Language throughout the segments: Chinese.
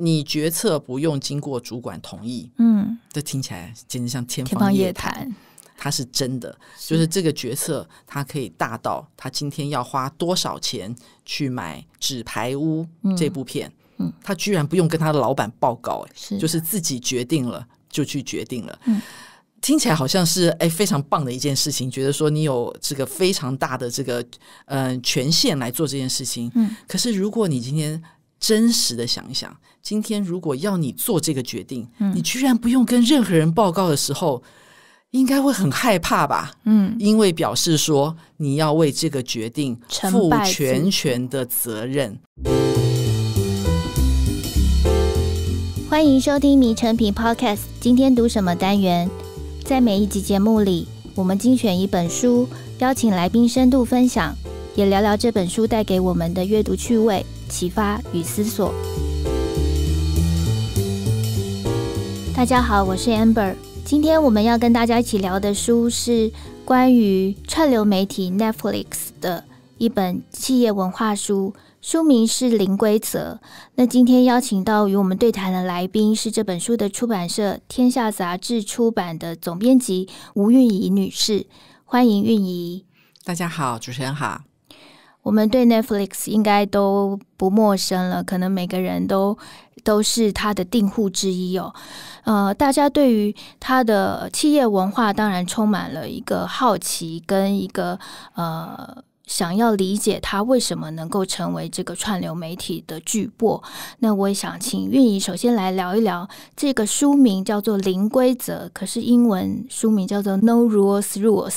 你决策不用经过主管同意，嗯，这听起来简直像天方夜谭。他是真的，就是这个决策，他可以大到他今天要花多少钱去买《纸牌屋》这部片，嗯，他居然不用跟他的老板报告，就是自己决定了就去决定了。嗯，听起来好像是哎非常棒的一件事情，觉得说你有这个非常大的这个嗯权限来做这件事情。嗯，可是如果你今天。真实的想一想，今天如果要你做这个决定，你居然不用跟任何人报告的时候，应该会很害怕吧？嗯，因为表示说你要为这个决定负全权的责任。欢迎收听《迷成品 Podcast》，今天读什么单元？在每一集节目里，我们精选一本书，邀请来宾深度分享，也聊聊这本书带给我们的阅读趣味。启发与思索。大家好，我是 Amber。今天我们要跟大家一起聊的书是关于串流媒体 Netflix 的一本企业文化书，书名是《零规则》。那今天邀请到与我们对谈的来宾是这本书的出版社天下杂志出版的总编辑吴韵怡女士，欢迎韵怡。大家好，主持人好。我们对 Netflix 应该都不陌生了，可能每个人都都是它的订户之一哦。呃，大家对于它的企业文化，当然充满了一个好奇跟一个呃。想要理解他为什么能够成为这个串流媒体的巨擘，那我也想请运营首先来聊一聊这个书名叫做《零规则》，可是英文书名叫做《No Rules Rules》。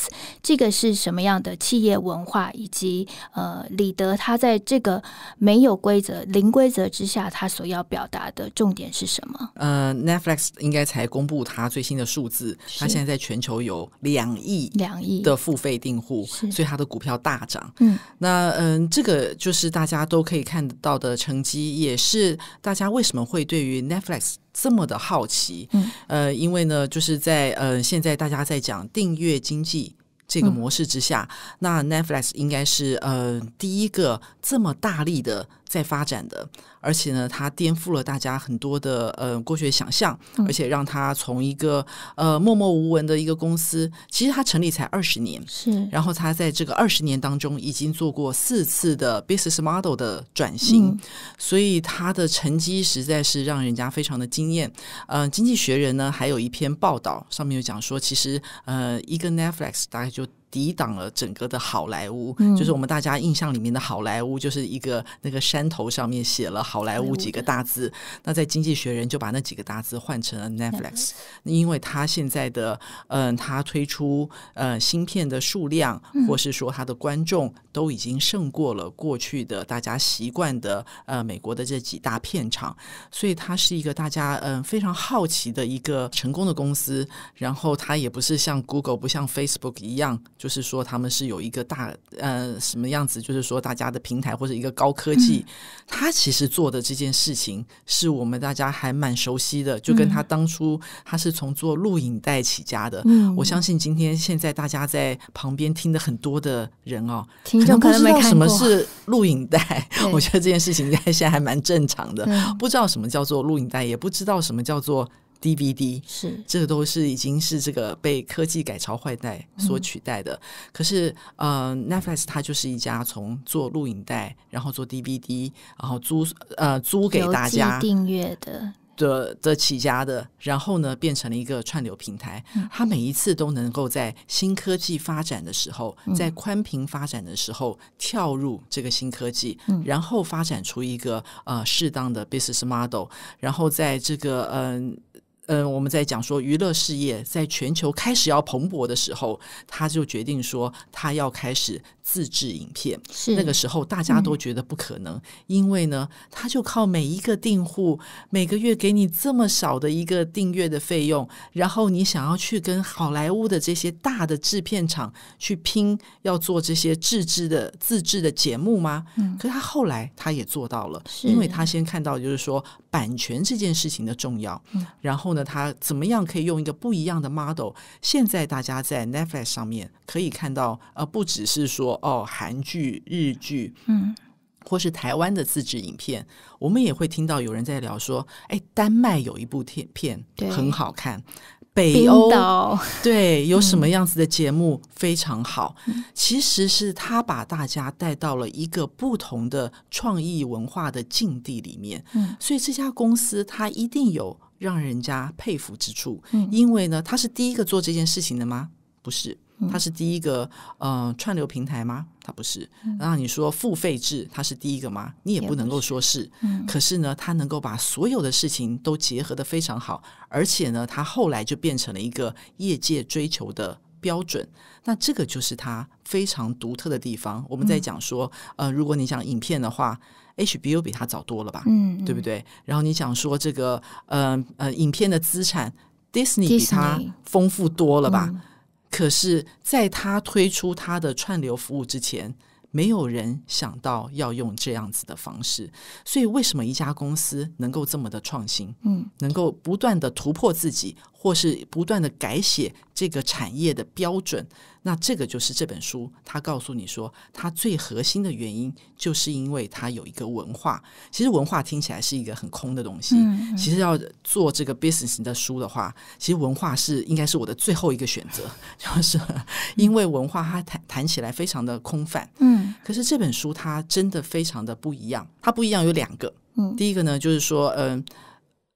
这个是什么样的企业文化？以及呃，李德他在这个没有规则、零规则之下，他所要表达的重点是什么？呃，Netflix 应该才公布他最新的数字，他现在在全球有两亿两亿的付费订户，所以他的股票大涨。嗯，那嗯，这个就是大家都可以看到的成绩，也是大家为什么会对于 Netflix 这么的好奇。嗯，呃，因为呢，就是在呃，现在大家在讲订阅经济这个模式之下，那 Netflix 应该是呃第一个这么大力的。在发展的，而且呢，它颠覆了大家很多的呃过去的想象，而且让它从一个呃默默无闻的一个公司，其实它成立才二十年，是，然后它在这个二十年当中已经做过四次的 business model 的转型，所以它的成绩实在是让人家非常的惊艳。呃，经济学人呢还有一篇报道，上面就讲说，其实呃，一个 Netflix 大概就。抵挡了整个的好莱坞，就是我们大家印象里面的好莱坞，就是一个那个山头上面写了好莱坞几个大字。那在经济学人就把那几个大字换成了 Netflix，因为它现在的嗯，它推出呃，芯片的数量，或是说它的观众都已经胜过了过去的大家习惯的呃，美国的这几大片场，所以它是一个大家嗯非常好奇的一个成功的公司。然后它也不是像 Google 不像 Facebook 一样。就是说，他们是有一个大呃什么样子？就是说，大家的平台或者一个高科技，他其实做的这件事情是，我们大家还蛮熟悉的。就跟他当初，他是从做录影带起家的。我相信今天现在大家在旁边听的很多的人哦，听众可能没看什么是录影带，我觉得这件事情应该现在还蛮正常的。不知道什么叫做录影带，也不知道什么叫做。DVD 是，这个都是已经是这个被科技改朝换代所取代的。可是，呃，Netflix 它就是一家从做录影带，然后做 DVD，然后租呃租给大家订阅的的的起家的。然后呢，变成了一个串流平台。它每一次都能够在新科技发展的时候，在宽屏发展的时候，跳入这个新科技，然后发展出一个呃适当的 business model，然后在这个嗯。嗯，我们在讲说娱乐事业在全球开始要蓬勃的时候，他就决定说他要开始自制影片。是那个时候大家都觉得不可能，因为呢，他就靠每一个订户每个月给你这么少的一个订阅的费用，然后你想要去跟好莱坞的这些大的制片厂去拼要做这些自制的自制的节目吗？嗯，可是他后来他也做到了，因为他先看到就是说版权这件事情的重要，然后。那他怎么样可以用一个不一样的 model？现在大家在 Netflix 上面可以看到，呃，不只是说哦，韩剧、日剧，嗯，或是台湾的自制影片，我们也会听到有人在聊说，哎，丹麦有一部片片很好看，北欧对有什么样子的节目非常好，其实是他把大家带到了一个不同的创意文化的境地里面。嗯，所以这家公司它一定有。让人家佩服之处，因为呢，他是第一个做这件事情的吗？不是，他是第一个呃串流平台吗？他不是。然后你说付费制，他是第一个吗？你也不能够说是。可是呢，他能够把所有的事情都结合的非常好，而且呢，他后来就变成了一个业界追求的。标准，那这个就是它非常独特的地方。我们在讲说，呃，如果你想影片的话，HBO 比它早多了吧，嗯，对不对？然后你想说这个，呃呃，影片的资产，Disney 比它丰富多了吧？可是，在它推出它的串流服务之前，没有人想到要用这样子的方式。所以，为什么一家公司能够这么的创新？嗯，能够不断的突破自己？或是不断的改写这个产业的标准，那这个就是这本书，他告诉你说，它最核心的原因，就是因为它有一个文化。其实文化听起来是一个很空的东西，其实要做这个 business 的书的话，其实文化是应该是我的最后一个选择，就是因为文化它谈谈起来非常的空泛。嗯，可是这本书它真的非常的不一样，它不一样有两个。嗯，第一个呢就是说，嗯。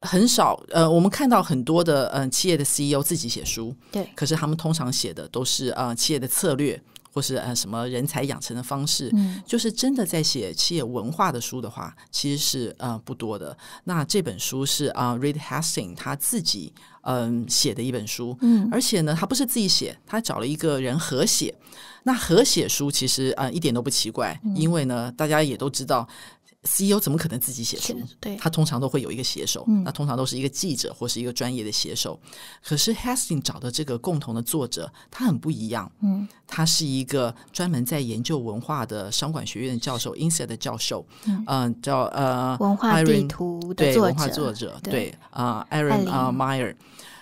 很少，呃，我们看到很多的，嗯，企业的 CEO 自己写书，对，可是他们通常写的都是啊企业的策略，或是呃什么人才养成的方式，嗯，就是真的在写企业文化的书的话，其实是呃不多的。那这本书是啊，Red Hastings 他自己嗯写的一本书，嗯，而且呢，他不是自己写，他找了一个人合写。那合写书其实呃一点都不奇怪，因为呢，大家也都知道。CEO 怎么可能自己写书？对，他通常都会有一个写手，那通常都是一个记者或是一个专业的写手。可是 h a s t i n 找的这个共同的作者，他很不一样。嗯，他是一个专门在研究文化的商管学院教授 i n s i d e 的教授。嗯，呃，叫呃，文化地图的作者，对啊，Aaron 啊 m e y e r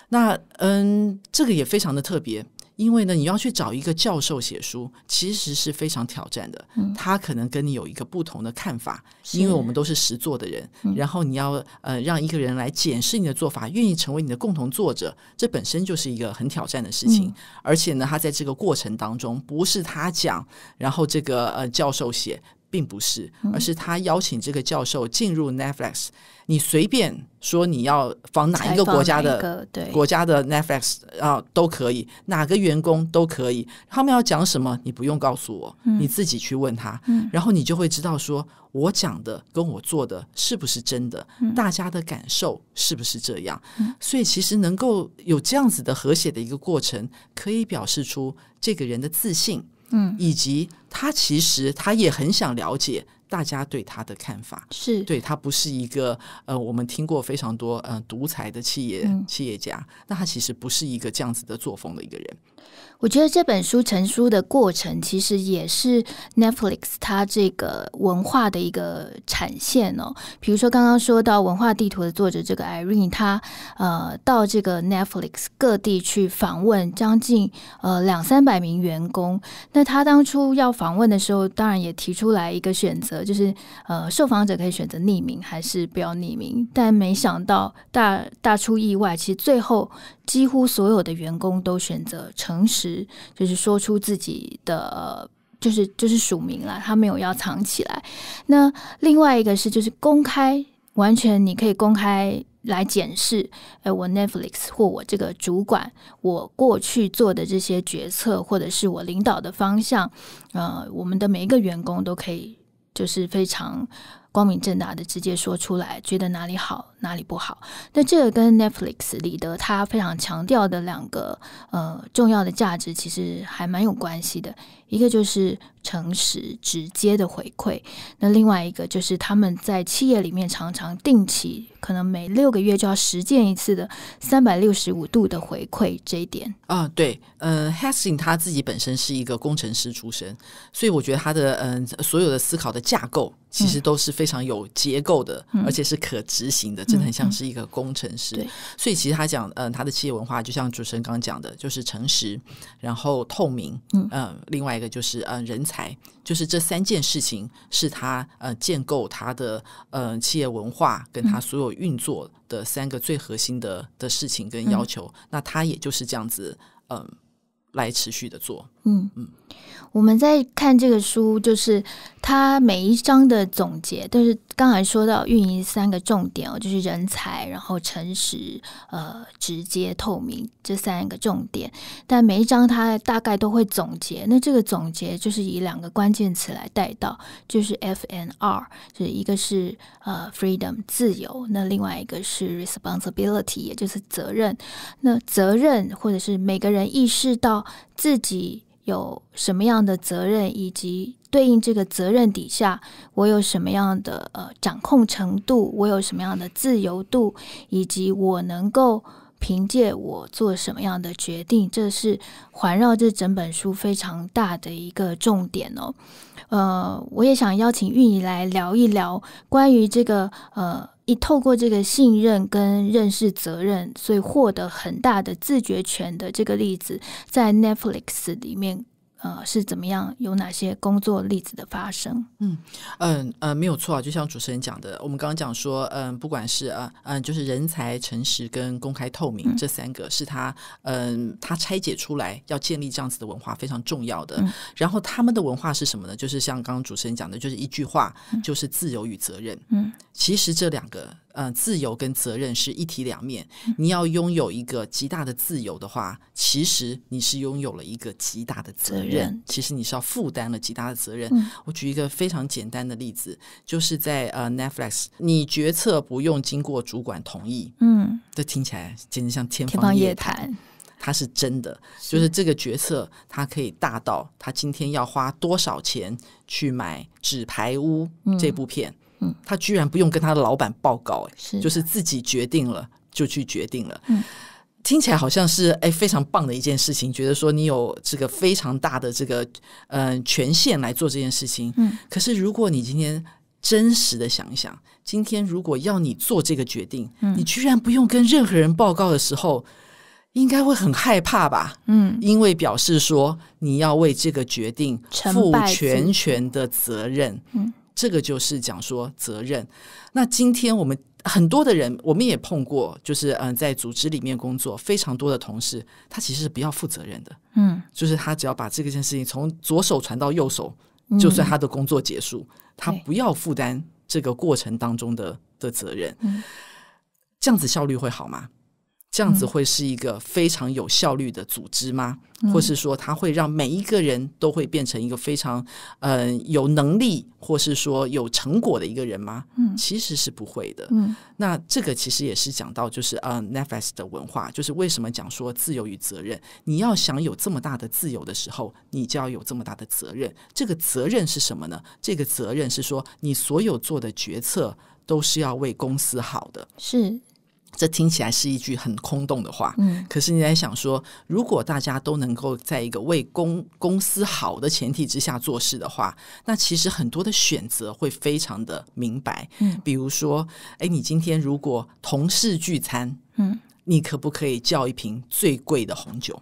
那嗯，这个也非常的特别。因为呢，你要去找一个教授写书，其实是非常挑战的。他可能跟你有一个不同的看法，因为我们都是实作的人。然后你要呃让一个人来检视你的做法，愿意成为你的共同作者，这本身就是一个很挑战的事情。而且呢，他在这个过程当中，不是他讲，然后这个呃教授写。并不是，而是他邀请这个教授进入 Netflix。你随便说你要访哪一个国家的国家的 Netflix 啊都可以，哪个员工都可以。他们要讲什么，你不用告诉我，你自己去问他，然后你就会知道，说我讲的跟我做的是不是真的，大家的感受是不是这样。所以，其实能够有这样子的和谐的一个过程，可以表示出这个人的自信。嗯，以及他其实他也很想了解大家对他的看法，是对他不是一个呃我们听过非常多呃独裁的企业企业家，那他其实不是一个这样子的作风的一个人。我觉得这本书成书的过程，其实也是 Netflix 它这个文化的一个展现哦。比如说刚刚说到文化地图的作者这个 Irene，他呃到这个 Netflix 各地去访问将近呃两三百名员工。那他当初要访问的时候，当然也提出来一个选择，就是呃受访者可以选择匿名还是不要匿名。但没想到大大出意外，其实最后。几乎所有的员工都选择诚实，就是说出自己的，就是就是署名了，他没有要藏起来。那另外一个是，就是公开，完全你可以公开来检视，哎，我 Netflix 或我这个主管，我过去做的这些决策，或者是我领导的方向，呃，我们的每一个员工都可以，就是非常。光明正大的直接说出来，觉得哪里好，哪里不好。那这个跟 Netflix 里的他非常强调的两个呃重要的价值，其实还蛮有关系的。一个就是诚实直接的回馈，那另外一个就是他们在企业里面常常定期，可能每六个月就要实践一次的三百六十五度的回馈这一点。啊，对，呃，Hassin g 他自己本身是一个工程师出身，所以我觉得他的嗯所有的思考的架构其实都是非常有结构的，而且是可执行的，真的很像是一个工程师。所以其实他讲，嗯，他的企业文化就像主持人刚刚讲的，就是诚实，然后透明，嗯，另外。一个就是呃人才，就是这三件事情是他呃建构他的呃企业文化跟他所有运作的三个最核心的的事情跟要求，那他也就是这样子嗯来持续的做。嗯嗯，我们在看这个书，就是它每一章的总结都是刚才说到运营三个重点哦，就是人才，然后诚实，呃，直接透明这三个重点。但每一张它大概都会总结，那这个总结就是以两个关键词来带到，就是 F N R，就是一个是呃 freedom 自由，那另外一个是 responsibility，也就是责任。那责任或者是每个人意识到自己。有什么样的责任，以及对应这个责任底下，我有什么样的呃掌控程度，我有什么样的自由度，以及我能够凭借我做什么样的决定，这是环绕这整本书非常大的一个重点哦。呃，我也想邀请玉怡来聊一聊关于这个呃。一透过这个信任跟认识责任，所以获得很大的自觉权的这个例子，在 Netflix 里面。呃，是怎么样？有哪些工作例子的发生？嗯嗯呃，没有错，就像主持人讲的，我们刚刚讲说，嗯，不管是啊嗯，就是人才、诚实跟公开透明这三个，是他嗯，他拆解出来要建立这样子的文化，非常重要的。然后他们的文化是什么呢？就是像刚刚主持人讲的，就是一句话，就是自由与责任。嗯，其实这两个。嗯，自由跟责任是一体两面。你要拥有一个极大的自由的话，其实你是拥有了一个极大的责任。其实你是要负担了极大的责任。我举一个非常简单的例子，就是在呃 Netflix，你决策不用经过主管同意。嗯，这听起来简直像天方夜谭。它是真的，就是这个决策它可以大到他今天要花多少钱去买《纸牌屋》这部片。他居然不用跟他的老板报告，是就是自己决定了就去决定了。嗯，听起来好像是哎非常棒的一件事情，觉得说你有这个非常大的这个嗯权限来做这件事情。嗯，可是如果你今天真实的想一想，今天如果要你做这个决定，嗯，你居然不用跟任何人报告的时候，应该会很害怕吧？嗯，因为表示说你要为这个决定负全权的责任。嗯。这个就是讲说责任。那今天我们很多的人，我们也碰过，就是嗯，在组织里面工作非常多的同事，他其实是不要负责任的，嗯，就是他只要把这个件事情从左手传到右手，就算他的工作结束，他不要负担这个过程当中的的责任，这样子效率会好吗？这样子会是一个非常有效率的组织吗？或是说，它会让每一个人都会变成一个非常嗯有能力，或是说有成果的一个人吗？嗯，其实是不会的。嗯，那这个其实也是讲到，就是呃，Netflix 的文化，就是为什么讲说自由与责任。你要想有这么大的自由的时候，你就要有这么大的责任。这个责任是什么呢？这个责任是说，你所有做的决策都是要为公司好的。是。这听起来是一句很空洞的话，嗯，可是你在想说，如果大家都能够在一个为公公司好的前提之下做事的话，那其实很多的选择会非常的明白，嗯，比如说，哎，你今天如果同事聚餐，嗯，你可不可以叫一瓶最贵的红酒？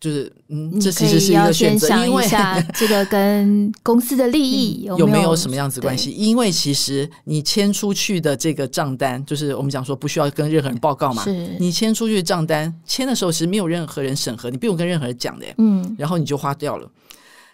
就是嗯，这其实是一个选择，因为 这个跟公司的利益有没有什么样子关系？因为其实你签出去的这个账单，就是我们讲说不需要跟任何人报告嘛。你签出去的账单签的时候，其实没有任何人审核，你不用跟任何人讲的。嗯，然后你就花掉了。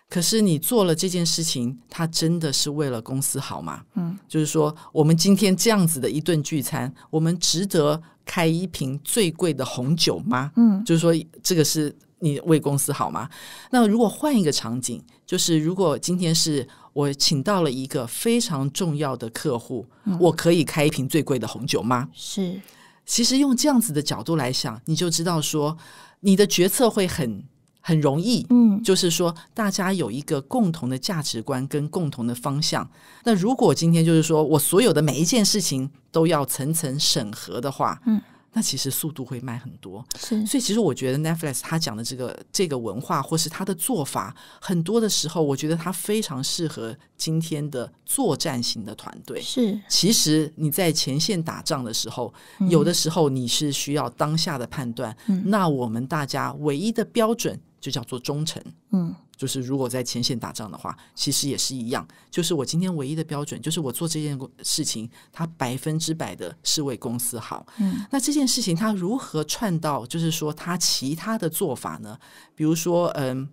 可是你做了这件事情，他真的是为了公司好吗？嗯，就是说我们今天这样子的一顿聚餐，我们值得开一瓶最贵的红酒吗？嗯，就是说这个是。你为公司好吗？那如果换一个场景，就是如果今天是我请到了一个非常重要的客户，我可以开一瓶最贵的红酒吗？是，其实用这样子的角度来想，你就知道说你的决策会很很容易。嗯，就是说大家有一个共同的价值观跟共同的方向。那如果今天就是说我所有的每一件事情都要层层审核的话，嗯。那其实速度会慢很多，是。所以其实我觉得 Netflix 他讲的这个这个文化，或是他的做法，很多的时候，我觉得他非常适合今天的作战型的团队。是。其实你在前线打仗的时候，有的时候你是需要当下的判断。嗯。那我们大家唯一的标准就叫做忠诚。嗯。就是如果在前线打仗的话，其实也是一样。就是我今天唯一的标准，就是我做这件事情，它百分之百的是为公司好。嗯，那这件事情它如何串到，就是说它其他的做法呢？比如说，嗯，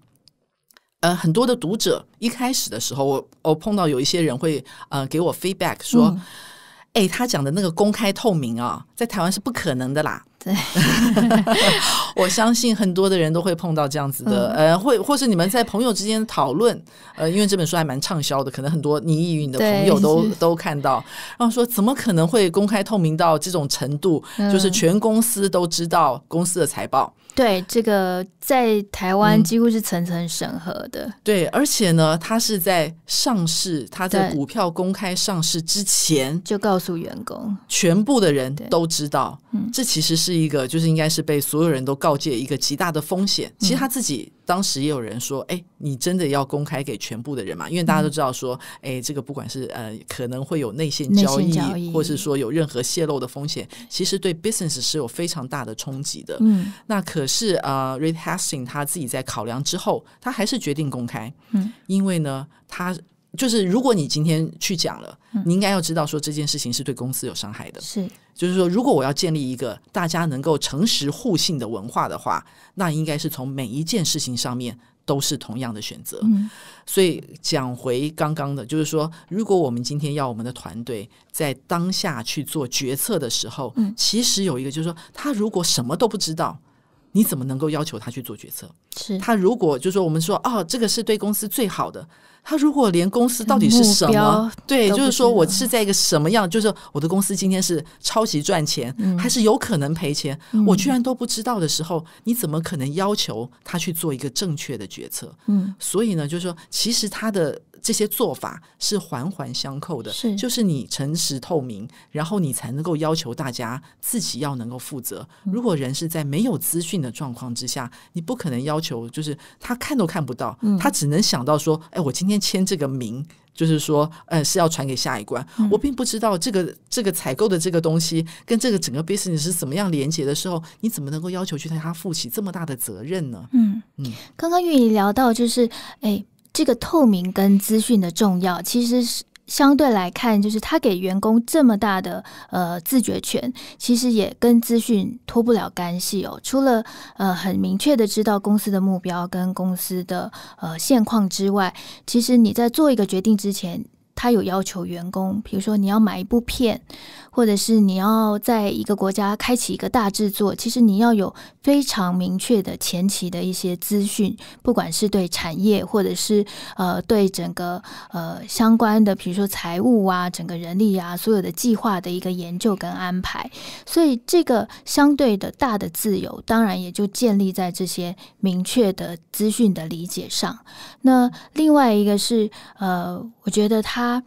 呃，很多的读者一开始的时候，我我碰到有一些人会呃给我 feedback 说，哎，他讲的那个公开透明啊，在台湾是不可能的啦。对，我相信很多的人都会碰到这样子的，呃，或或是你们在朋友之间讨论，呃，因为这本书还蛮畅销的，可能很多你与你的朋友都都看到，然后说怎么可能会公开透明到这种程度，就是全公司都知道公司的财报。对这个，在台湾几乎是层层审核的。对，而且呢，他是在上市，他在股票公开上市之前，就告诉员工，全部的人都知道，这其实是一个，就是应该是被所有人都告诫一个极大的风险。其实他自己。当时也有人说：“哎，你真的要公开给全部的人嘛？因为大家都知道，说哎，这个不管是呃，可能会有内线交易，或是说有任何泄露的风险，其实对 business 是有非常大的冲击的。嗯，那可是啊 r e a d Hasting 他自己在考量之后，他还是决定公开。嗯，因为呢，他。”就是如果你今天去讲了，你应该要知道说这件事情是对公司有伤害的。是，就是说，如果我要建立一个大家能够诚实互信的文化的话，那应该是从每一件事情上面都是同样的选择。所以讲回刚刚的，就是说，如果我们今天要我们的团队在当下去做决策的时候，嗯，其实有一个就是说，他如果什么都不知道，你怎么能够要求他去做决策？是他如果就是说，我们说哦，这个是对公司最好的。他如果连公司到底是什么，对，就是说我是在一个什么样，就是我的公司今天是超级赚钱，还是有可能赔钱，我居然都不知道的时候，你怎么可能要求他去做一个正确的决策？嗯，所以呢，就是说，其实他的。这些做法是环环相扣的，是就是你诚实透明，然后你才能够要求大家自己要能够负责。如果人是在没有资讯的状况之下，你不可能要求就是他看都看不到，他只能想到说，哎，我今天签这个名，就是说，呃，是要传给下一关。我并不知道这个这个采购的这个东西跟这个整个 business 是怎么样连接的时候，你怎么能够要求去他负起这么大的责任呢？嗯嗯，刚刚玉怡聊到就是，哎。这个透明跟资讯的重要，其实是相对来看，就是他给员工这么大的呃自觉权，其实也跟资讯脱不了干系哦。除了呃很明确的知道公司的目标跟公司的呃现况之外，其实你在做一个决定之前。他有要求员工，比如说你要买一部片，或者是你要在一个国家开启一个大制作，其实你要有非常明确的前期的一些资讯，不管是对产业，或者是呃对整个呃相关的，比如说财务啊，整个人力啊，所有的计划的一个研究跟安排。所以这个相对的大的自由，当然也就建立在这些明确的资讯的理解上。那另外一个是呃。我觉得他，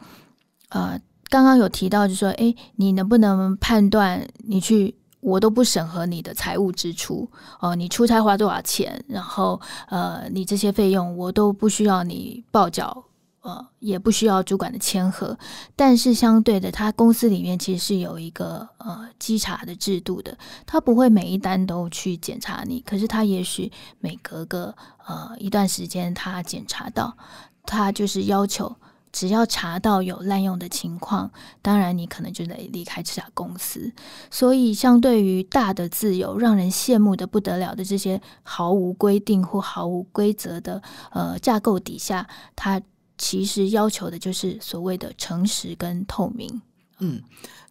呃，刚刚有提到，就说，哎，你能不能判断你去，我都不审核你的财务支出哦，你出差花多少钱，然后，呃，你这些费用我都不需要你报缴，呃，也不需要主管的签核，但是相对的，他公司里面其实是有一个呃稽查的制度的，他不会每一单都去检查你，可是他也许每隔个呃一段时间，他检查到，他就是要求。只要查到有滥用的情况，当然你可能就得离开这家公司。所以，相对于大的自由、让人羡慕的不得了的这些毫无规定或毫无规则的呃架构底下，它其实要求的就是所谓的诚实跟透明。嗯，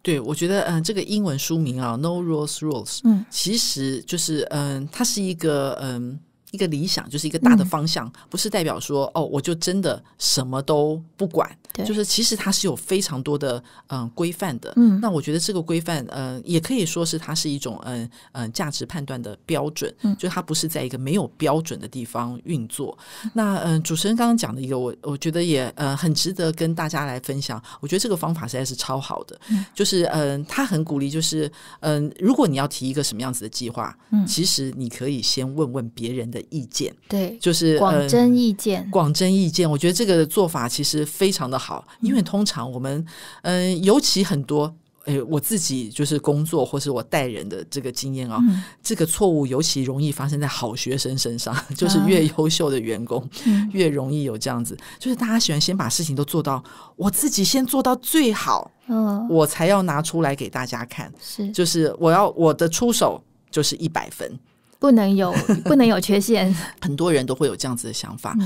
对，我觉得嗯，这个英文书名啊，No Rules Rules，嗯，其实就是嗯，它是一个嗯。一个理想就是一个大的方向，不是代表说哦，我就真的什么都不管。就是其实它是有非常多的嗯规范的，嗯，那我觉得这个规范呃也可以说是它是一种嗯嗯价值判断的标准，嗯，就它不是在一个没有标准的地方运作。那嗯主持人刚刚讲的一个我我觉得也呃很值得跟大家来分享，我觉得这个方法实在是超好的，就是嗯他很鼓励就是嗯如果你要提一个什么样子的计划，嗯，其实你可以先问问别人的意见，对，就是广征意见，广征意见。我觉得这个做法其实非常的。好，因为通常我们，嗯，尤其很多，哎，我自己就是工作或是我带人的这个经验啊，这个错误尤其容易发生在好学生身上，就是越优秀的员工越容易有这样子，就是大家喜欢先把事情都做到，我自己先做到最好，嗯，我才要拿出来给大家看，是，就是我要我的出手就是一百分，不能有不能有缺陷，很多人都会有这样子的想法，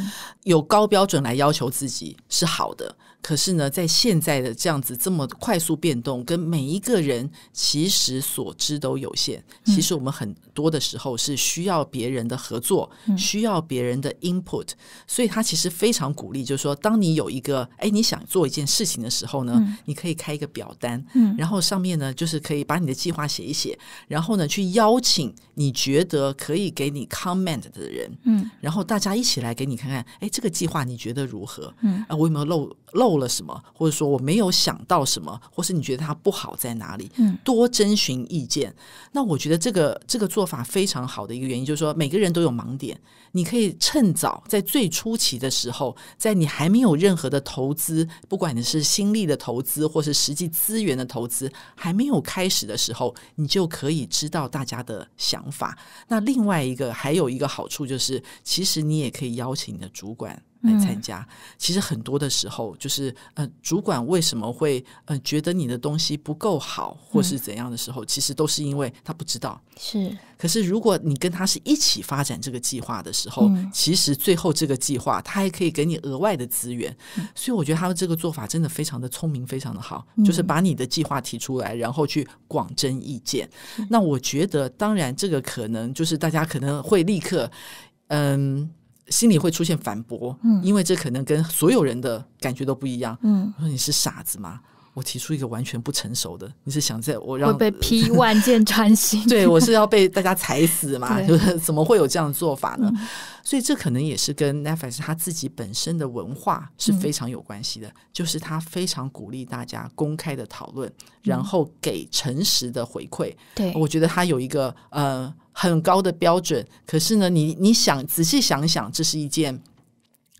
有高标准来要求自己是好的。可是呢，在现在的这样子这么快速变动，跟每一个人其实所知都有限。其实我们很多的时候是需要别人的合作，需要别人的 input。所以他其实非常鼓励，就是说，当你有一个哎你想做一件事情的时候呢，你可以开一个表单，然后上面呢就是可以把你的计划写一写，然后呢去邀请你觉得可以给你 comment 的人，嗯，然后大家一起来给你看看，哎，这个计划你觉得如何？嗯，啊，我有没有漏漏？做了什么，或者说我没有想到什么，或是你觉得它不好在哪里？嗯，多征询意见。那我觉得这个这个做法非常好的一个原因，就是说每个人都有盲点，你可以趁早在最初期的时候，在你还没有任何的投资，不管你是心力的投资，或是实际资源的投资，还没有开始的时候，你就可以知道大家的想法。那另外一个还有一个好处就是，其实你也可以邀请你的主管。来参加，其实很多的时候，就是呃，主管为什么会呃觉得你的东西不够好，或是怎样的时候，其实都是因为他不知道。是，可是如果你跟他是一起发展这个计划的时候，其实最后这个计划他还可以给你额外的资源。所以我觉得他的这个做法真的非常的聪明，非常的好，就是把你的计划提出来，然后去广征意见。那我觉得，当然这个可能就是大家可能会立刻，嗯。心里会出现反驳，嗯，因为这可能跟所有人的感觉都不一样，嗯。说你是傻子吗？我提出一个完全不成熟的，你是想在我让被劈 万箭穿心？对我是要被大家踩死嘛？就怎么会有这样的做法呢？所以这可能也是跟 Netflix 他自己本身的文化是非常有关系的，就是他非常鼓励大家公开的讨论，然后给诚实的回馈。对，我觉得他有一个呃。很高的标准，可是呢，你你想仔细想想，这是一件，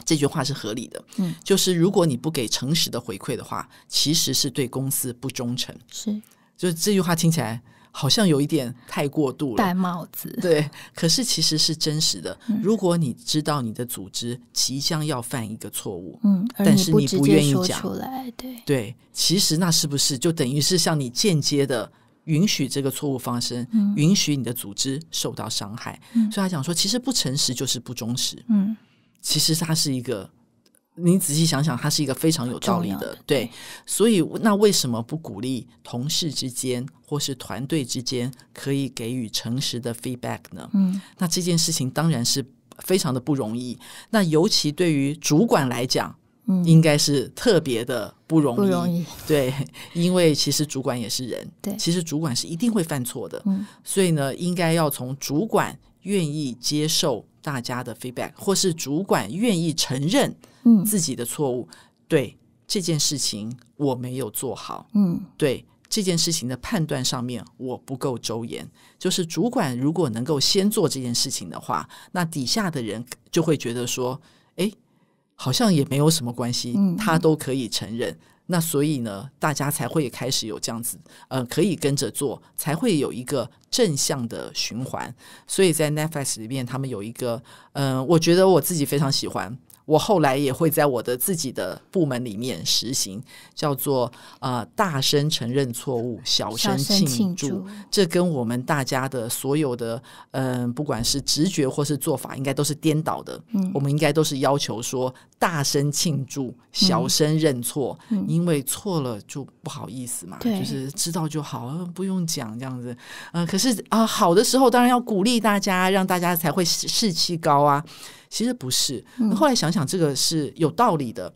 这句话是合理的，嗯，就是如果你不给诚实的回馈的话，其实是对公司不忠诚，是，就这句话听起来好像有一点太过度了，戴帽子，对，可是其实是真实的。如果你知道你的组织即将要犯一个错误，嗯，但是你不愿意讲出来，对，对，其实那是不是就等于是像你间接的？允许这个错误发生，允许你的组织受到伤害，所以他讲说，其实不诚实就是不忠实。嗯，其实他是一个，你仔细想想，他是一个非常有道理的，对。所以那为什么不鼓励同事之间或是团队之间可以给予诚实的 feedback 呢？嗯，那这件事情当然是非常的不容易。那尤其对于主管来讲。应该是特别的不容易，不容易。对，因为其实主管也是人，对，其实主管是一定会犯错的。嗯，所以呢，应该要从主管愿意接受大家的 feedback，或是主管愿意承认自己的错误。对这件事情，我没有做好。嗯，对这件事情的判断上面，我不够周严。就是主管如果能够先做这件事情的话，那底下的人就会觉得说，哎。好像也没有什么关系，他都可以承认。那所以呢，大家才会开始有这样子，呃，可以跟着做，才会有一个正向的循环。所以在 Netflix 里面，他们有一个，嗯，我觉得我自己非常喜欢。我后来也会在我的自己的部门里面实行，叫做呃，大声承认错误，小声庆祝。这跟我们大家的所有的，嗯，不管是直觉或是做法，应该都是颠倒的。嗯，我们应该都是要求说。大声庆祝，小声认错，因为错了就不好意思嘛，就是知道就好，不用讲这样子。呃，可是啊，好的时候当然要鼓励大家，让大家才会士士气高啊。其实不是，后来想想，这个是有道理的。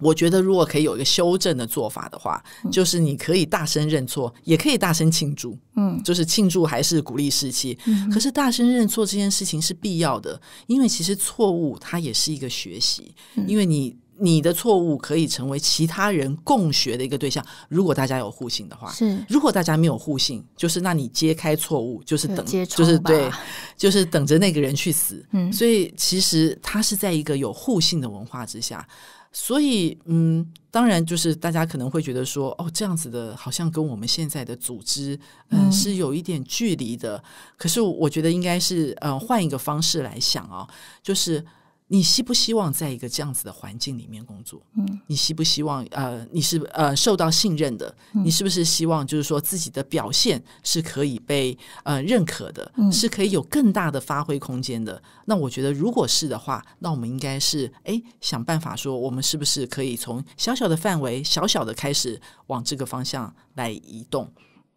我觉得，如果可以有一个修正的做法的话，就是你可以大声认错，也可以大声庆祝。嗯，就是庆祝还是鼓励士气。嗯，可是大声认错这件事情是必要的，因为其实错误它也是一个学习，因为你你的错误可以成为其他人共学的一个对象。如果大家有互信的话，是；如果大家没有互信，就是那你揭开错误，就是等，就是对，就是等着那个人去死。嗯，所以其实他是在一个有互信的文化之下。所以，嗯，当然，就是大家可能会觉得说，哦，这样子的，好像跟我们现在的组织，嗯，是有一点距离的。可是，我觉得应该是，嗯，换一个方式来想啊，就是。你希不希望在一个这样子的环境里面工作？嗯，你希不希望呃，你是呃受到信任的？你是不是希望就是说自己的表现是可以被呃认可的，是可以有更大的发挥空间的？那我觉得如果是的话，那我们应该是哎想办法说，我们是不是可以从小小的范围小小的开始往这个方向来移动？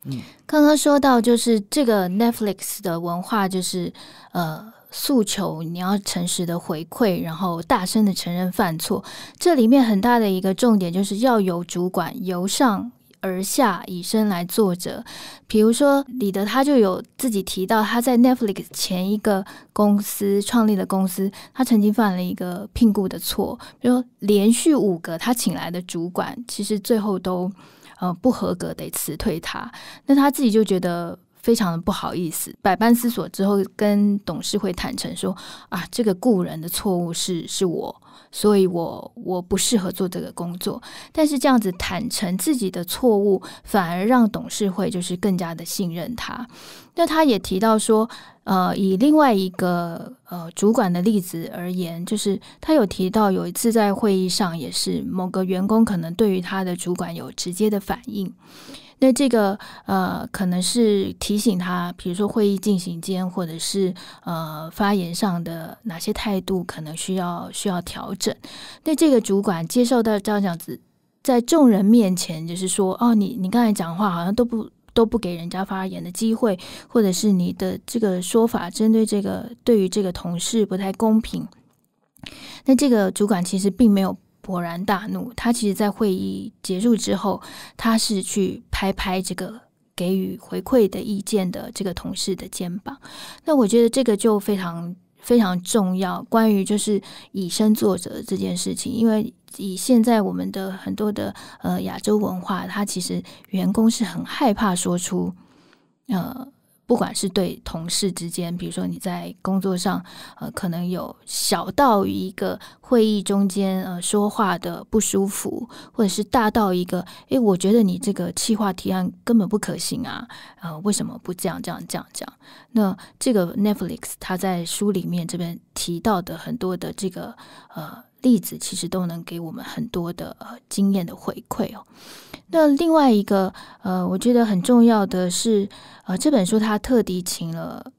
嗯，刚刚说到就是这个 Netflix 的文化，就是呃，诉求你要诚实的回馈，然后大声的承认犯错。这里面很大的一个重点，就是要有主管由上而下以身来作则。比如说李德，他就有自己提到，他在 Netflix 前一个公司创立的公司，他曾经犯了一个聘雇的错，比如连续五个他请来的主管，其实最后都。呃，不合格得辞退他，那他自己就觉得非常的不好意思。百般思索之后，跟董事会坦诚说：“啊，这个雇人的错误是是我，所以我我不适合做这个工作。”但是这样子坦诚自己的错误，反而让董事会就是更加的信任他。那他也提到说。呃，以另外一个呃主管的例子而言，就是他有提到有一次在会议上，也是某个员工可能对于他的主管有直接的反应。那这个呃，可能是提醒他，比如说会议进行间，或者是呃发言上的哪些态度可能需要需要调整。那这个主管接受到这样子，在众人面前就是说，哦，你你刚才讲话好像都不。都不给人家发言的机会，或者是你的这个说法针对这个对于这个同事不太公平。那这个主管其实并没有勃然大怒，他其实在会议结束之后，他是去拍拍这个给予回馈的意见的这个同事的肩膀。那我觉得这个就非常。非常重要，关于就是以身作则这件事情，因为以现在我们的很多的呃亚洲文化，它其实员工是很害怕说出呃。不管是对同事之间，比如说你在工作上，呃，可能有小到一个会议中间呃说话的不舒服，或者是大到一个，诶，我觉得你这个气划提案根本不可行啊，呃，为什么不这样这样这样这样？那这个 Netflix 他在书里面这边提到的很多的这个呃例子，其实都能给我们很多的呃经验的回馈哦。那另外一个，呃，我觉得很重要的是，呃，这本书它特地请了，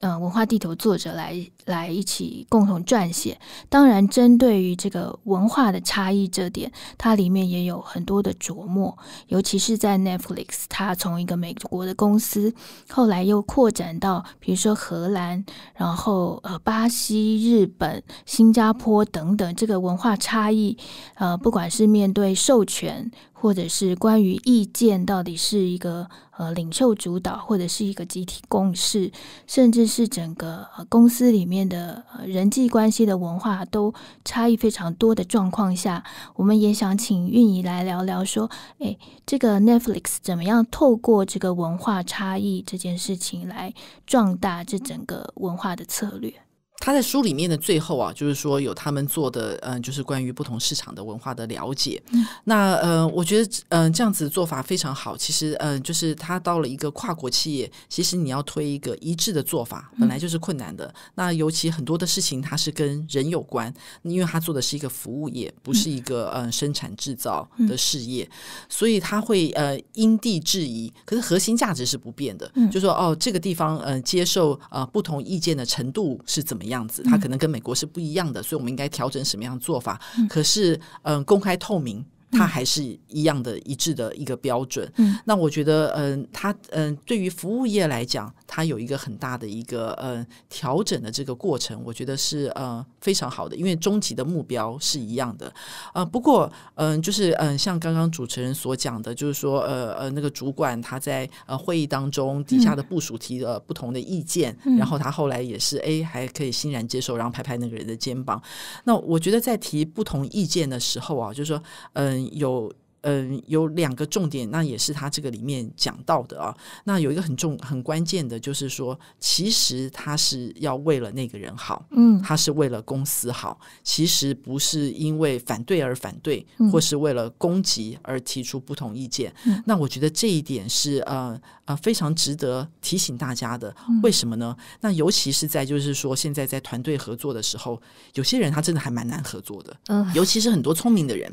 呃，文化地图作者来。来一起共同撰写。当然，针对于这个文化的差异，这点它里面也有很多的琢磨。尤其是在 Netflix，它从一个美国的公司，后来又扩展到比如说荷兰，然后呃巴西、日本、新加坡等等。这个文化差异，呃，不管是面对授权，或者是关于意见到底是一个呃领袖主导，或者是一个集体共识，甚至是整个呃、公司里面。的人际关系的文化都差异非常多的状况下，我们也想请运营来聊聊说，哎，这个 Netflix 怎么样透过这个文化差异这件事情来壮大这整个文化的策略？他在书里面的最后啊，就是说有他们做的，嗯，就是关于不同市场的文化的了解。那呃，我觉得嗯，这样子做法非常好。其实嗯，就是他到了一个跨国企业，其实你要推一个一致的做法，本来就是困难的。那尤其很多的事情，它是跟人有关，因为他做的是一个服务业，不是一个嗯生产制造的事业，所以他会呃因地制宜。可是核心价值是不变的，就说哦，这个地方嗯接受啊不同意见的程度是怎么。样子，它可能跟美国是不一样的，所以我们应该调整什么样的做法。可是，嗯，公开透明。他还是一样的、一致的一个标准。那我觉得，嗯，他嗯，对于服务业来讲，他有一个很大的一个呃调整的这个过程，我觉得是呃非常好的，因为终极的目标是一样的。呃，不过嗯，就是嗯，像刚刚主持人所讲的，就是说呃呃，那个主管他在呃会议当中底下的部署提了不同的意见，然后他后来也是哎，还可以欣然接受，然后拍拍那个人的肩膀。那我觉得在提不同意见的时候啊，就是说嗯。有。嗯，有两个重点，那也是他这个里面讲到的啊。那有一个很重、很关键的，就是说，其实他是要为了那个人好，嗯，他是为了公司好，其实不是因为反对而反对，或是为了攻击而提出不同意见。那我觉得这一点是呃呃非常值得提醒大家的。为什么呢？那尤其是在就是说，现在在团队合作的时候，有些人他真的还蛮难合作的，尤其是很多聪明的人，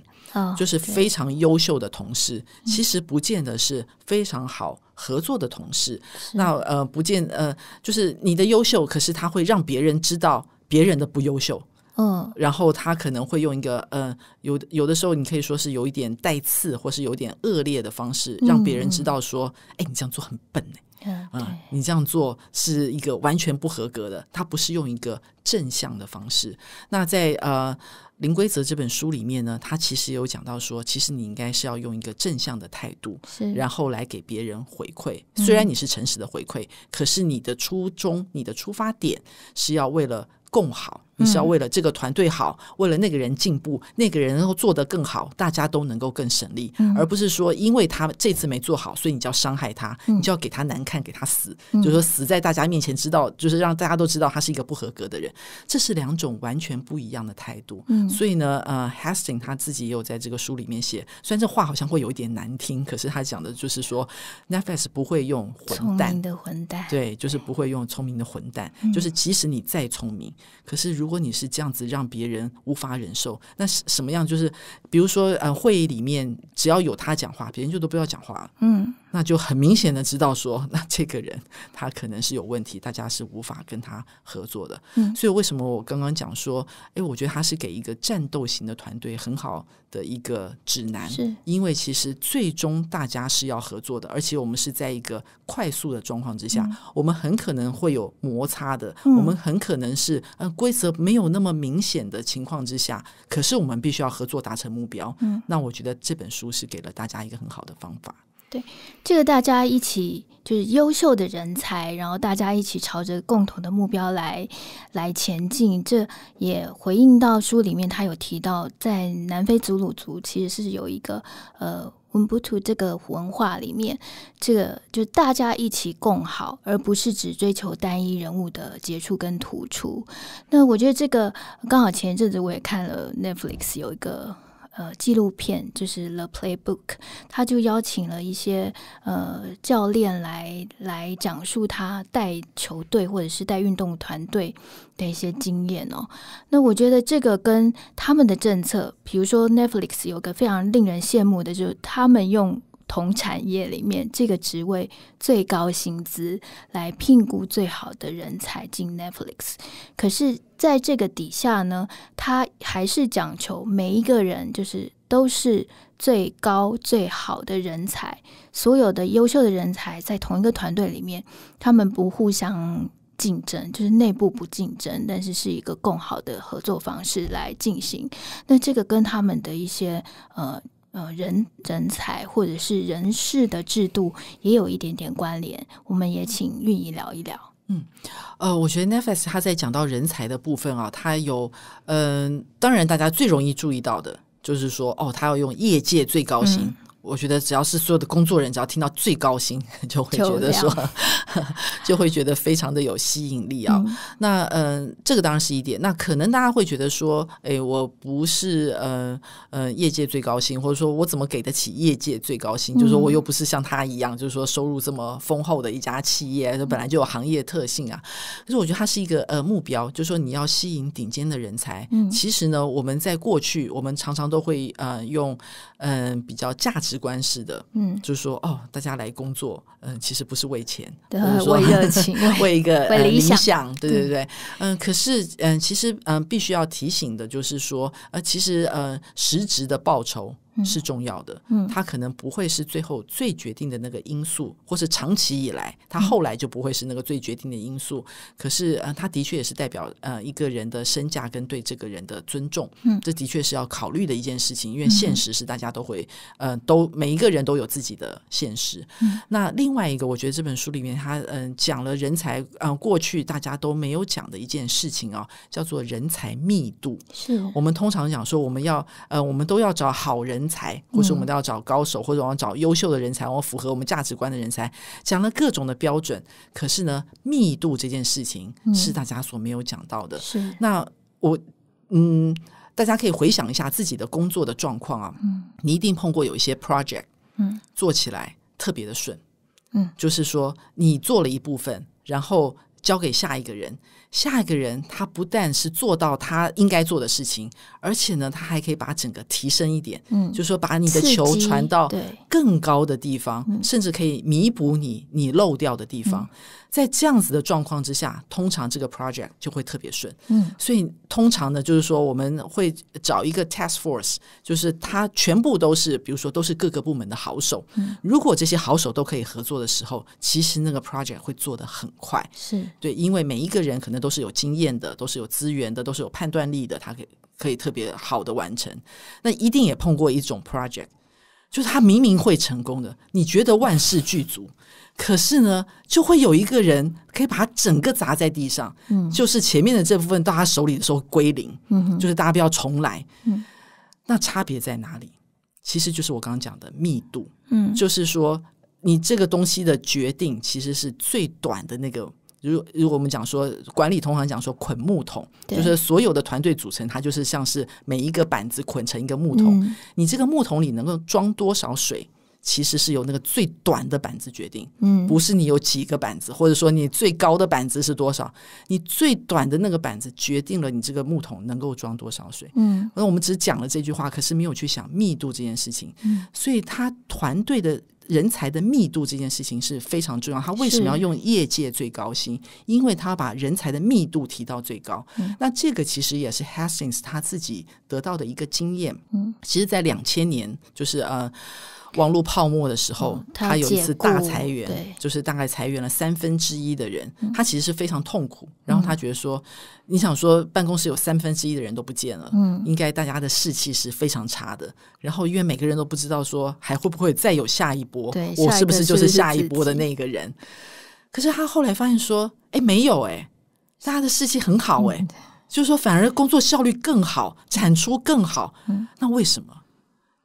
就是非常优。优秀的同事其实不见得是非常好合作的同事。那呃，不见呃，就是你的优秀，可是他会让别人知道别人的不优秀。嗯，然后他可能会用一个呃，有有的时候你可以说是有一点带刺，或是有点恶劣的方式，让别人知道说，哎，你这样做很笨哎，啊，你这样做是一个完全不合格的。他不是用一个正向的方式。那在呃。《零规则》这本书里面呢，他其实有讲到说，其实你应该是要用一个正向的态度，然后来给别人回馈。虽然你是诚实的回馈，可是你的初衷、你的出发点是要为了共好。你是要为了这个团队好，为了那个人进步，那个人能够做得更好，大家都能够更省力，而不是说因为他这次没做好，所以你就要伤害他，你就要给他难看，给他死，就是说死在大家面前，知道就是让大家都知道他是一个不合格的人。这是两种完全不一样的态度。所以呢，呃，Hastings 他自己也有在这个书里面写，虽然这话好像会有一点难听，可是他讲的就是说 n e f i s 不会用混蛋的混蛋，对，就是不会用聪明的混蛋，就是即使你再聪明，可是如如果你是这样子让别人无法忍受，那是什么样？就是比如说，呃，会议里面只要有他讲话，别人就都不要讲话嗯。那就很明显的知道说，那这个人他可能是有问题，大家是无法跟他合作的。嗯，所以为什么我刚刚讲说，哎，我觉得他是给一个战斗型的团队很好的一个指南，是因为其实最终大家是要合作的，而且我们是在一个快速的状况之下，我们很可能会有摩擦的，我们很可能是呃规则没有那么明显的情况之下，可是我们必须要合作达成目标。嗯，那我觉得这本书是给了大家一个很好的方法。对，这个大家一起就是优秀的人才，然后大家一起朝着共同的目标来来前进。这也回应到书里面，他有提到，在南非祖鲁族其实是有一个呃 u b 图这个文化里面，这个就大家一起共好，而不是只追求单一人物的杰出跟突出。那我觉得这个刚好前一阵子我也看了 Netflix 有一个。呃，纪录片就是《The Playbook》，他就邀请了一些呃教练来来讲述他带球队或者是带运动团队的一些经验哦。那我觉得这个跟他们的政策，比如说 Netflix 有个非常令人羡慕的，就是他们用。同产业里面这个职位最高薪资来聘雇最好的人才进 Netflix，可是，在这个底下呢，他还是讲求每一个人就是都是最高最好的人才，所有的优秀的人才在同一个团队里面，他们不互相竞争，就是内部不竞争，但是是一个更好的合作方式来进行。那这个跟他们的一些呃。呃，人人才或者是人事的制度也有一点点关联，我们也请运营聊一聊。嗯，呃，我觉得 NFS 他在讲到人才的部分啊，他有嗯，当然大家最容易注意到的就是说，哦，他要用业界最高薪。我觉得只要是所有的工作人只要听到最高薪，就会觉得说，就会觉得非常的有吸引力啊。那嗯，这个当然是一点。那可能大家会觉得说，哎，我不是呃呃，业界最高薪，或者说我怎么给得起业界最高薪？就是我又不是像他一样，就是说收入这么丰厚的一家企业，本来就有行业特性啊。可是我觉得它是一个呃目标，就是说你要吸引顶尖的人才。其实呢，我们在过去，我们常常都会呃用嗯比较价值。关系的，嗯，就是说，哦，大家来工作，嗯，其实不是为钱，对，为热情，为一个理想，对对对，嗯，可是，嗯，其实，嗯，必须要提醒的，就是说，呃，其实，呃，实职的报酬。是重要的，嗯，他可能不会是最后最决定的那个因素，或是长期以来，他后来就不会是那个最决定的因素。可是，呃，他的确也是代表，呃，一个人的身价跟对这个人的尊重，嗯，这的确是要考虑的一件事情。因为现实是大家都会，呃，都每一个人都有自己的现实。那另外一个，我觉得这本书里面，他嗯讲了人才，嗯，过去大家都没有讲的一件事情啊，叫做人才密度。是我们通常讲说，我们要，呃，我们都要找好人。人才，或是我们都要找高手，或者我要找优秀的人才，我符合我们价值观的人才，讲了各种的标准，可是呢，密度这件事情是大家所没有讲到的。是，那我，嗯，大家可以回想一下自己的工作的状况啊，嗯，你一定碰过有一些 project，嗯，做起来特别的顺，嗯，就是说你做了一部分，然后交给下一个人。下一个人他不但是做到他应该做的事情，而且呢，他还可以把整个提升一点，嗯，就是说把你的球传到更高的地方，甚至可以弥补你你漏掉的地方。在这样子的状况之下，通常这个 project 就会特别顺，嗯，所以通常呢，就是说我们会找一个 task force，就是他全部都是，比如说都是各个部门的好手，嗯，如果这些好手都可以合作的时候，其实那个 project 会做的很快，是对，因为每一个人可能都。都是有经验的，都是有资源的，都是有判断力的，他可以可以特别好的完成。那一定也碰过一种 project，就是他明明会成功的，你觉得万事俱足，可是呢，就会有一个人可以把整个砸在地上。嗯，就是前面的这部分到他手里的时候归零。嗯，就是大家不要重来。嗯，那差别在哪里？其实就是我刚刚讲的密度。嗯，就是说你这个东西的决定，其实是最短的那个。如如果我们讲说管理同行讲说捆木桶，就是所有的团队组成，它就是像是每一个板子捆成一个木桶。你这个木桶里能够装多少水，其实是由那个最短的板子决定。嗯，不是你有几个板子，或者说你最高的板子是多少，你最短的那个板子决定了你这个木桶能够装多少水。嗯，那我们只讲了这句话，可是没有去想密度这件事情。嗯，所以他团队的。人才的密度这件事情是非常重要。他为什么要用业界最高薪？因为他把人才的密度提到最高。那这个其实也是 Hastings 他自己得到的一个经验。嗯，其实在两千年，就是呃。网络泡沫的时候，他有一次大裁员，就是大概裁员了三分之一的人。他其实是非常痛苦。然后他觉得说，你想说办公室有三分之一的人都不见了，嗯，应该大家的士气是非常差的。然后因为每个人都不知道说还会不会再有下一波，我是不是就是下一波的那个人？可是他后来发现说，哎，没有，哎，大家的士气很好，哎，就是说反而工作效率更好，产出更好。嗯，那为什么？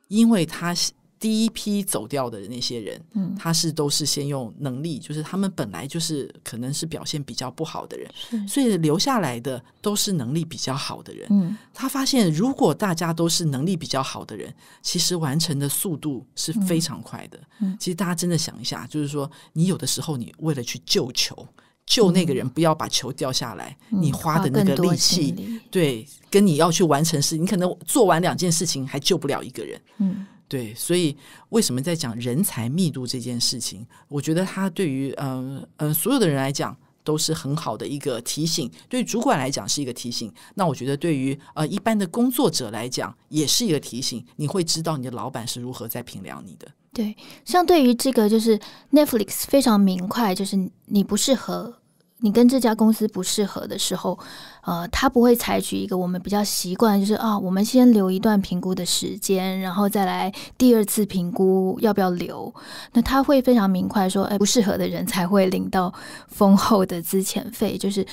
因为他。第一批走掉的那些人，嗯，他是都是先用能力，就是他们本来就是可能是表现比较不好的人，所以留下来的都是能力比较好的人。嗯，他发现如果大家都是能力比较好的人，其实完成的速度是非常快的。嗯，其实大家真的想一下，就是说你有的时候你为了去救球，救那个人不要把球掉下来，你花的那个力气，对，跟你要去完成事，你可能做完两件事情还救不了一个人。嗯。对，所以为什么在讲人才密度这件事情？我觉得他对于嗯嗯所有的人来讲都是很好的一个提醒，对主管来讲是一个提醒，那我觉得对于呃一般的工作者来讲也是一个提醒，你会知道你的老板是如何在评量你的。对，像对于这个就是 Netflix 非常明快，就是你不适合，你跟这家公司不适合的时候。呃，他不会采取一个我们比较习惯，就是啊，我们先留一段评估的时间，然后再来第二次评估要不要留。那他会非常明快说，哎，不适合的人才会领到丰厚的资遣费，就是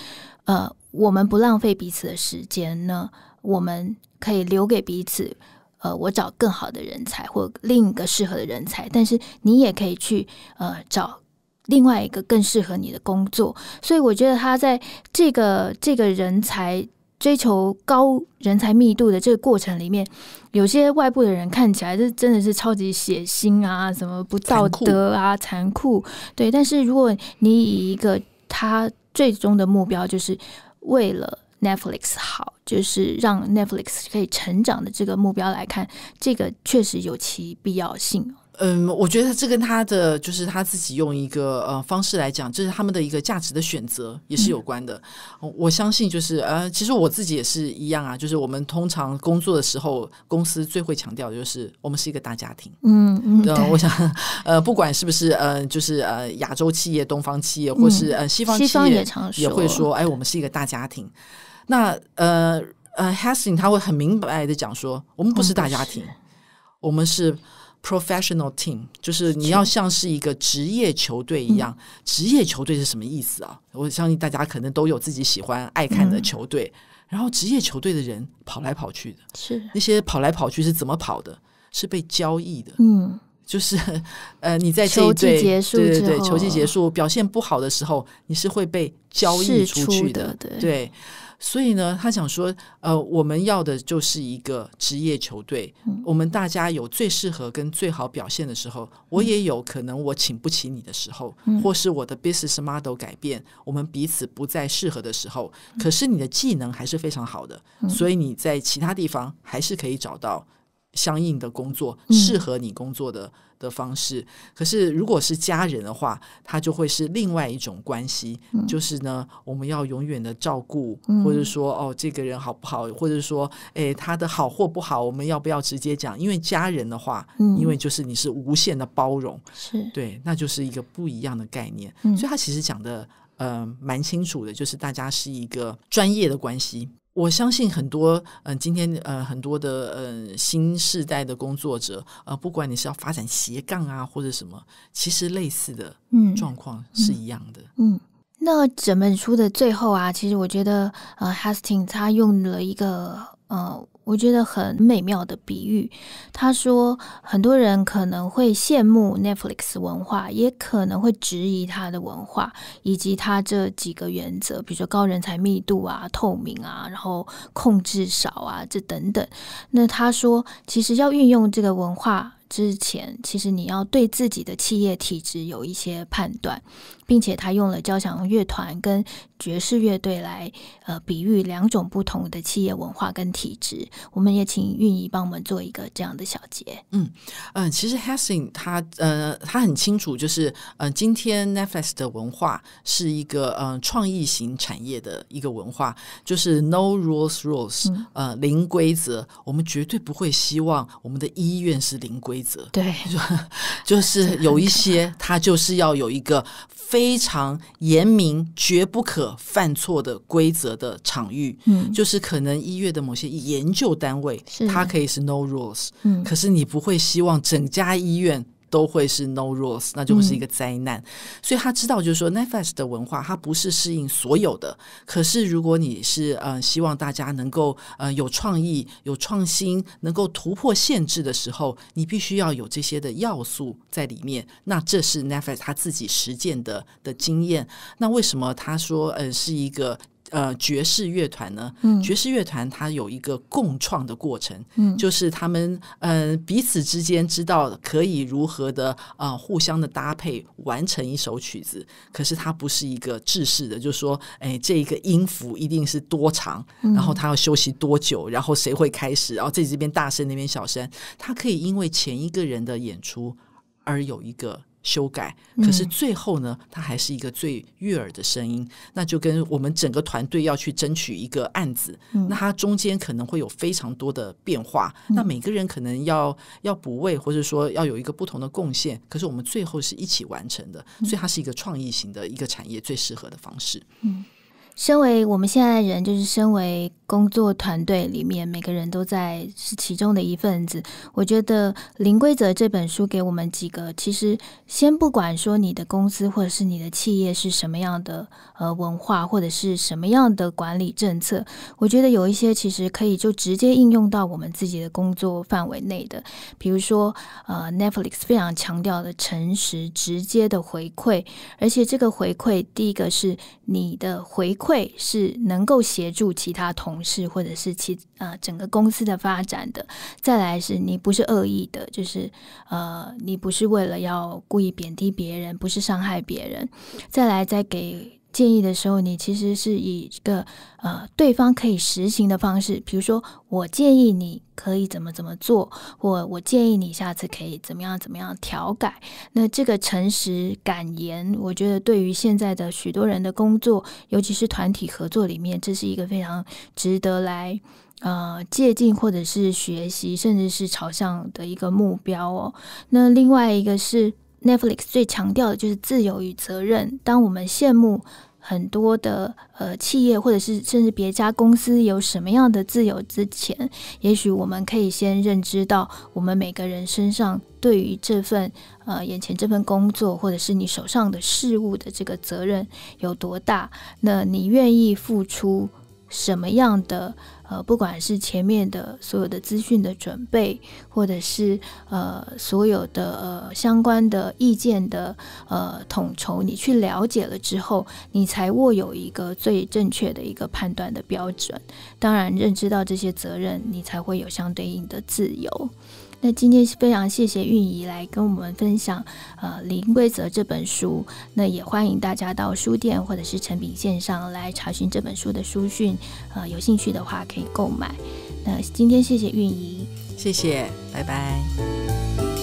呃，我们不浪费彼此的时间呢，我们可以留给彼此。呃，我找更好的人才或另一个适合的人才，但是你也可以去呃找。另外一个更适合你的工作，所以我觉得他在这个这个人才追求高人才密度的这个过程里面，有些外部的人看起来这真的是超级血腥啊，什么不道德啊，残酷。对，但是如果你以一个他最终的目标就是为了 Netflix 好，就是让 Netflix 可以成长的这个目标来看，这个确实有其必要性。嗯，我觉得这跟他的就是他自己用一个呃方式来讲，这是他们的一个价值的选择，也是有关的。我相信，就是呃，其实我自己也是一样啊。就是我们通常工作的时候，公司最会强调的就是我们是一个大家庭。嗯嗯，对，我想呃，不管是不是呃，就是呃，亚洲企业、东方企业，或是呃，西方企业也会说，哎，我们是一个大家庭。那呃呃，Hastin g 他会很明白的讲说，我们不是大家庭，我们是。Professional team 就是你要像是一个职业球队一样，职业球队是什么意思啊？我相信大家可能都有自己喜欢爱看的球队，然后职业球队的人跑来跑去的，是那些跑来跑去是怎么跑的？是被交易的，嗯，就是 呃，你在这一队结束对对对，球季结束表现不好的时候，你是会被交易出去的，对。所以呢，他想说，呃，我们要的就是一个职业球队，我们大家有最适合跟最好表现的时候，我也有可能我请不起你的时候，或是我的 business model 改变，我们彼此不再适合的时候，可是你的技能还是非常好的，所以你在其他地方还是可以找到。相应的工作适合你工作的的方式，可是如果是家人的话，他就会是另外一种关系。就是呢，我们要永远的照顾，或者说哦，这个人好不好，或者说哎，他的好或不好，我们要不要直接讲？因为家人的话，因为就是你是无限的包容，是对，那就是一个不一样的概念。所以他其实讲的呃蛮清楚的，就是大家是一个专业的关系。我相信很多嗯，今天呃，很多的呃，新时代的工作者，呃，不管你是要发展斜杠啊，或者什么，其实类似的嗯状况是一样的。嗯，那整本书的最后啊，其实我觉得呃，Hastings 他用了一个呃。我觉得很美妙的比喻。他说，很多人可能会羡慕 Netflix 文化，也可能会质疑它的文化以及它这几个原则，比如说高人才密度啊、透明啊，然后控制少啊，这等等。那他说，其实要运用这个文化之前，其实你要对自己的企业体质有一些判断。并且他用了交响乐团跟爵士乐队来，呃，比喻两种不同的企业文化跟体制。我们也请运怡帮我们做一个这样的小结。嗯嗯，其实 Hassing 他呃他很清楚，就是嗯，今天 Netflix 的文化是一个嗯创意型产业的一个文化，就是 No Rules Rules 呃零规则。我们绝对不会希望我们的医院是零规则。对，就是有一些他 就是要有一个。非常严明、绝不可犯错的规则的场域，嗯，就是可能医院的某些研究单位，它可以是 no rules，嗯，可是你不会希望整家医院。都会是 no rules，那就会是一个灾难。所以他知道，就是说，Netflix 的文化，它不是适应所有的。可是，如果你是呃，希望大家能够呃有创意、有创新，能够突破限制的时候，你必须要有这些的要素在里面。那这是 Netflix 他自己实践的的经验。那为什么他说呃是一个？呃，爵士乐团呢？爵士乐团它有一个共创的过程，就是他们呃彼此之间知道可以如何的呃互相的搭配完成一首曲子。可是它不是一个制式的，就说哎，这一个音符一定是多长，然后他要休息多久，然后谁会开始，然后这这边大声那边小声，它可以因为前一个人的演出而有一个。修改，可是最后呢，它还是一个最悦耳的声音。那就跟我们整个团队要去争取一个案子，那它中间可能会有非常多的变化。那每个人可能要要补位，或者说要有一个不同的贡献。可是我们最后是一起完成的，所以它是一个创意型的一个产业最适合的方式。嗯，身为我们现在人，就是身为。工作团队里面，每个人都在是其中的一份子。我觉得《零规则》这本书给我们几个，其实先不管说你的公司或者是你的企业是什么样的呃文化或者是什么样的管理政策，我觉得有一些其实可以就直接应用到我们自己的工作范围内的。比如说，呃，Netflix 非常强调的诚实、直接的回馈，而且这个回馈，第一个是你的回馈是能够协助其他同。同事或者是其呃整个公司的发展的，再来是你不是恶意的，就是呃你不是为了要故意贬低别人，不是伤害别人，再来再给。建议的时候，你其实是以一个呃对方可以实行的方式，比如说我建议你可以怎么怎么做，或我建议你下次可以怎么样怎么样调改。那这个诚实感言，我觉得对于现在的许多人的工作，尤其是团体合作里面，这是一个非常值得来呃借鉴或者是学习，甚至是朝向的一个目标哦。那另外一个是 Netflix 最强调的就是自由与责任。当我们羡慕。很多的呃企业或者是甚至别家公司有什么样的自由之前，也许我们可以先认知到我们每个人身上对于这份呃眼前这份工作或者是你手上的事物的这个责任有多大，那你愿意付出什么样的？呃，不管是前面的所有的资讯的准备，或者是呃所有的呃相关的意见的呃统筹，你去了解了之后，你才握有一个最正确的一个判断的标准。当然，认知到这些责任，你才会有相对应的自由。那今天是非常谢谢韵怡来跟我们分享，呃，《零规则》这本书。那也欢迎大家到书店或者是成品线上来查询这本书的书讯，呃，有兴趣的话可以购买。那今天谢谢韵怡，谢谢，拜拜。